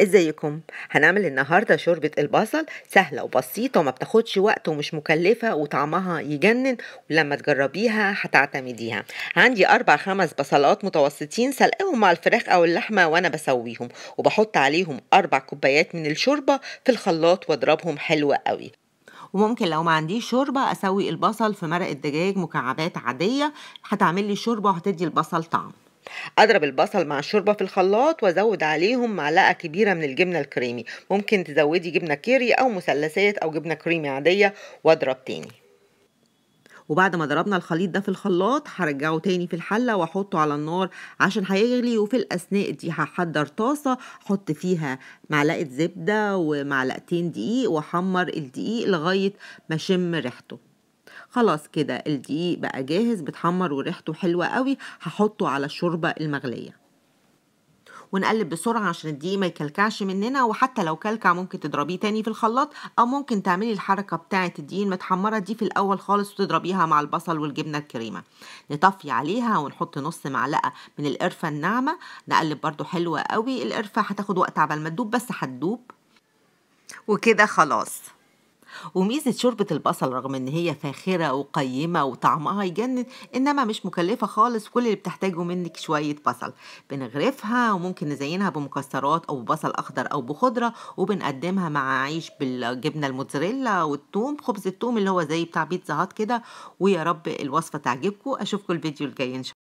ازيكم هنعمل النهارده شوربه البصل سهله وبسيطه وما بتاخدش وقت ومش مكلفه وطعمها يجنن ولما تجربيها هتعتمديها عندي اربع خمس بصلات متوسطين سلقهم مع الفراخ او اللحمه وانا بسويهم وبحط عليهم اربع كوبايات من الشوربه في الخلاط واضربهم حلو قوي وممكن لو ما عنديش شوربه اسوي البصل في مرق الدجاج مكعبات عاديه هتعمل لي شوربه وهتدي البصل طعم اضرب البصل مع الشوربه في الخلاط وازود عليهم معلقه كبيره من الجبنه الكريمي ممكن تزودي جبنه كيري او مثلثات او جبنه كريمي عاديه واضرب تاني وبعد ما ضربنا الخليط ده في الخلاط هرجعه تاني في الحله واحطه على النار عشان هيغلي وفي الاثناء دي هحضر طاسه احط فيها معلقه زبده ومعلقتين دقيق واحمر الدقيق لغايه ما اشم ريحته خلاص كده الدقيق بقى جاهز بتحمر وريحته حلوة قوي هحطه على الشوربة المغلية ونقلب بسرعة عشان الدقيق ما يكلكعش مننا وحتى لو كلكع ممكن تضربيه تاني في الخلاط أو ممكن تعملي الحركة بتاعة الدقيق المتحمرة دي في الأول خالص وتضربيها مع البصل والجبنة الكريمة نطفي عليها ونحط نص معلقة من القرفة الناعمة نقلب برضو حلوة قوي القرفة هتاخد وقت عبال ما تدوب بس هتدوب وكده خلاص وميزة شوربة البصل رغم إن هي فاخرة وقيمة وطعمها يجنن إنما مش مكلفة خالص كل اللي بتحتاجه منك شوية بصل بنغرفها وممكن نزينها بمكسرات أو بصل أخضر أو بخضرة وبنقدمها مع عيش بالجبنة الموتزاريلا والثوم خبز الثوم اللي هو زي بتاع بيتزا هات كده ويا رب الوصفة تعجبكم أشوفكم الفيديو الجاي إن شاء الله